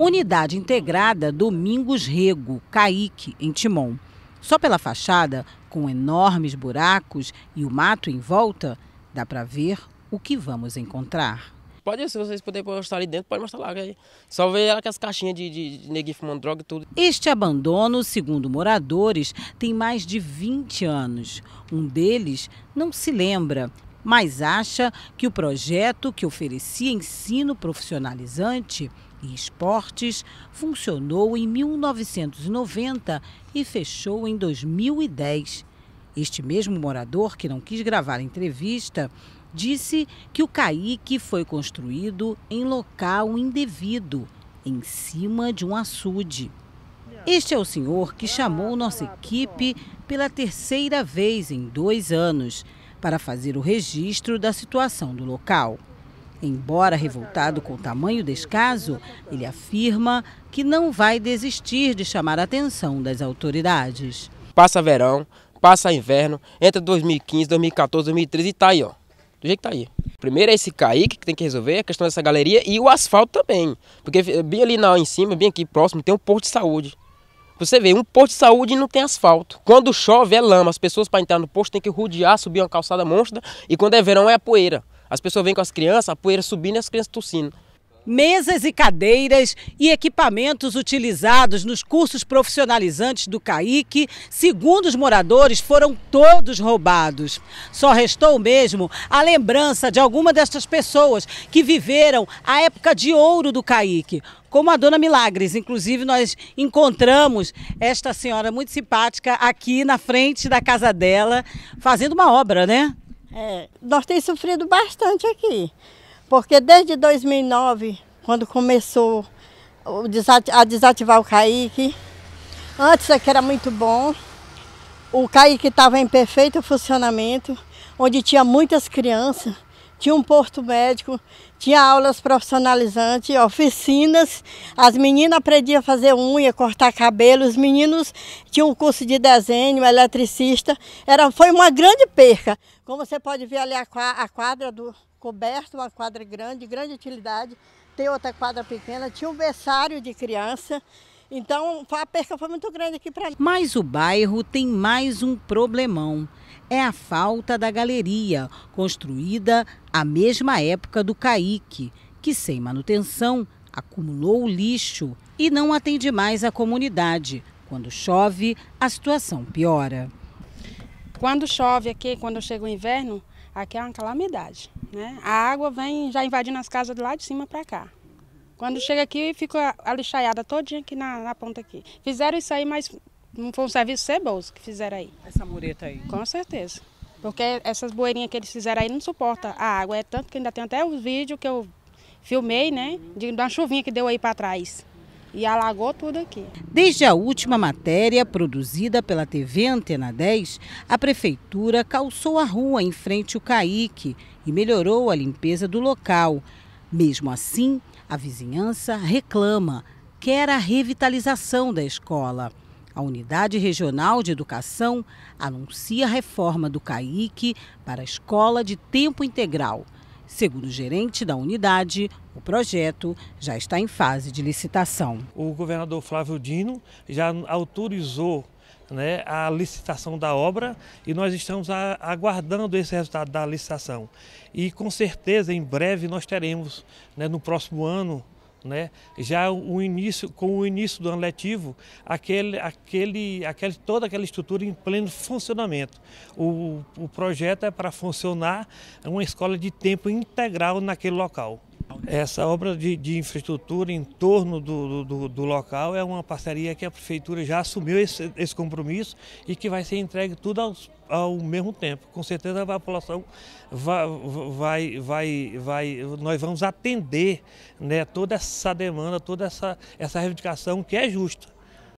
Unidade Integrada Domingos Rego, Caique, em Timon. Só pela fachada, com enormes buracos e o mato em volta, dá para ver o que vamos encontrar. Pode ir, se vocês puderem mostrar ali dentro, pode mostrar lá. Só ver aquelas caixinhas de, de, de neguinho fumando droga e tudo. Este abandono, segundo moradores, tem mais de 20 anos. Um deles não se lembra, mas acha que o projeto que oferecia ensino profissionalizante e esportes funcionou em 1990 e fechou em 2010. Este mesmo morador, que não quis gravar a entrevista, disse que o caique foi construído em local indevido, em cima de um açude. Este é o senhor que chamou nossa equipe pela terceira vez em dois anos para fazer o registro da situação do local. Embora revoltado com o tamanho descaso, ele afirma que não vai desistir de chamar a atenção das autoridades. Passa verão, passa inverno, entra 2015, 2014, 2013 e tá aí, ó. Do jeito que tá aí. Primeiro é esse caíque que tem que resolver, a questão dessa galeria e o asfalto também. Porque eh, bem ali em cima, bem aqui próximo, tem um posto de saúde. Você vê, um posto de saúde não tem asfalto. Quando chove é lama, as pessoas para entrar no posto têm que rodear, subir uma calçada monstra e quando é verão é a poeira. As pessoas vêm com as crianças, a poeira subindo e as crianças tossindo mesas e cadeiras e equipamentos utilizados nos cursos profissionalizantes do CAIC, segundo os moradores, foram todos roubados. Só restou mesmo a lembrança de alguma destas pessoas que viveram a época de ouro do CAIC, como a dona Milagres. Inclusive, nós encontramos esta senhora muito simpática aqui na frente da casa dela, fazendo uma obra, né? É, nós temos sofrido bastante aqui. Porque desde 2009, quando começou a desativar o CAIC, antes aqui é era muito bom, o CAIC estava em perfeito funcionamento, onde tinha muitas crianças, tinha um porto médico, tinha aulas profissionalizantes, oficinas, as meninas aprendiam a fazer unha, cortar cabelo, os meninos tinham um curso de desenho, eletricista, era, foi uma grande perca. Como você pode ver ali a quadra do, coberto uma quadra grande, grande utilidade. Tem outra quadra pequena, tinha um berçário de criança. Então a perca foi muito grande aqui para mim. Mas o bairro tem mais um problemão. É a falta da galeria, construída à mesma época do caique que sem manutenção acumulou lixo e não atende mais a comunidade. Quando chove, a situação piora. Quando chove aqui, quando chega o inverno, aqui é uma calamidade. Né? A água vem já invadindo as casas de lá de cima para cá. Quando chega aqui, fica a lixaiada todinha aqui na, na ponta aqui. Fizeram isso aí, mas não foi um serviço ceboso que fizeram aí. Essa mureta aí? Com certeza. Porque essas bueirinhas que eles fizeram aí não suporta a água. É tanto que ainda tem até um vídeo que eu filmei, né? De, de uma chuvinha que deu aí para trás e alagou tudo aqui. Desde a última matéria produzida pela TV Antena 10, a prefeitura calçou a rua em frente ao Caique e melhorou a limpeza do local. Mesmo assim, a vizinhança reclama, quer a revitalização da escola. A Unidade Regional de Educação anuncia a reforma do CAIC para a escola de tempo integral. Segundo o gerente da unidade, o projeto já está em fase de licitação. O governador Flávio Dino já autorizou né, a licitação da obra e nós estamos a, aguardando esse resultado da licitação. E com certeza, em breve, nós teremos, né, no próximo ano, né? Já o início, com o início do ano letivo, aquele, aquele, aquele, toda aquela estrutura em pleno funcionamento. O, o projeto é para funcionar uma escola de tempo integral naquele local. Essa obra de, de infraestrutura em torno do, do, do, local é uma parceria que a prefeitura já assumiu esse, esse compromisso e que vai ser entregue tudo aos, ao mesmo tempo. Com certeza a população vai, vai, vai, vai nós vamos atender né, toda essa demanda, toda essa, essa reivindicação que é justa.